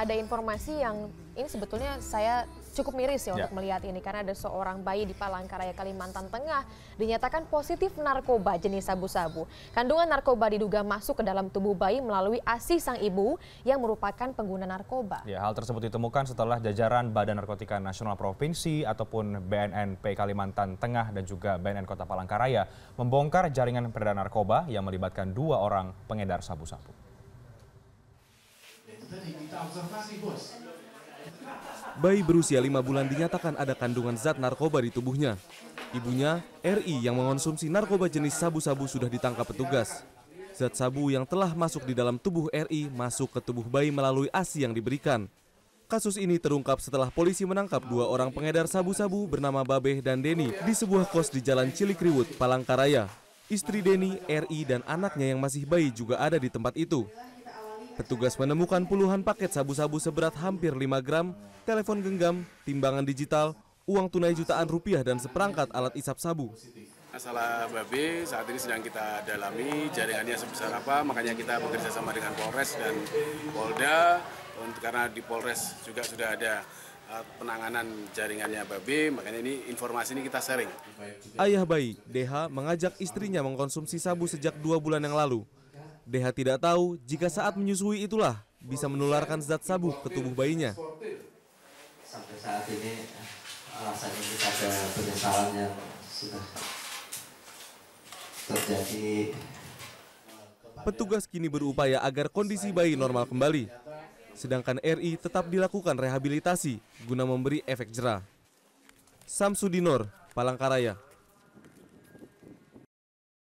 ada informasi yang ini sebetulnya saya cukup miris ya, ya. untuk melihat ini karena ada seorang bayi di Palangkaraya Kalimantan Tengah dinyatakan positif narkoba jenis sabu-sabu. Kandungan narkoba diduga masuk ke dalam tubuh bayi melalui ASI sang ibu yang merupakan pengguna narkoba. Ya, hal tersebut ditemukan setelah jajaran Badan Narkotika Nasional Provinsi ataupun BNNP Kalimantan Tengah dan juga BNN Kota Palangkaraya membongkar jaringan peredaran narkoba yang melibatkan dua orang pengedar sabu-sabu observasi bos. Bayi berusia 5 bulan dinyatakan ada kandungan zat narkoba di tubuhnya. Ibunya, RI yang mengonsumsi narkoba jenis sabu-sabu sudah ditangkap petugas. Zat sabu yang telah masuk di dalam tubuh RI masuk ke tubuh bayi melalui ASI yang diberikan. Kasus ini terungkap setelah polisi menangkap dua orang pengedar sabu-sabu bernama Babeh dan Deni di sebuah kos di Jalan Cilikriwut, Palangkaraya. Istri Deni, RI, dan anaknya yang masih bayi juga ada di tempat itu. Petugas menemukan puluhan paket sabu-sabu seberat hampir 5 gram, telepon genggam, timbangan digital, uang tunai jutaan rupiah dan seperangkat alat isap sabu. Masalah babi saat ini sedang kita dalami jaringannya sebesar apa, makanya kita bekerja sama dengan Polres dan Polda, karena di Polres juga sudah ada eh, penanganan jaringannya babi, makanya ini informasi ini kita sharing. Ayah bayi, DH, mengajak istrinya mengkonsumsi sabu sejak dua bulan yang lalu. DH tidak tahu jika saat menyusui itulah bisa menularkan zat sabu ke tubuh bayinya. Sampai saat ini eh, alasannya kita ada penyesalan yang sudah terjadi. Eh, Petugas kini berupaya agar kondisi bayi normal kembali. Sedangkan RI tetap dilakukan rehabilitasi guna memberi efek jerah. Samsudinor, Palangkaraya.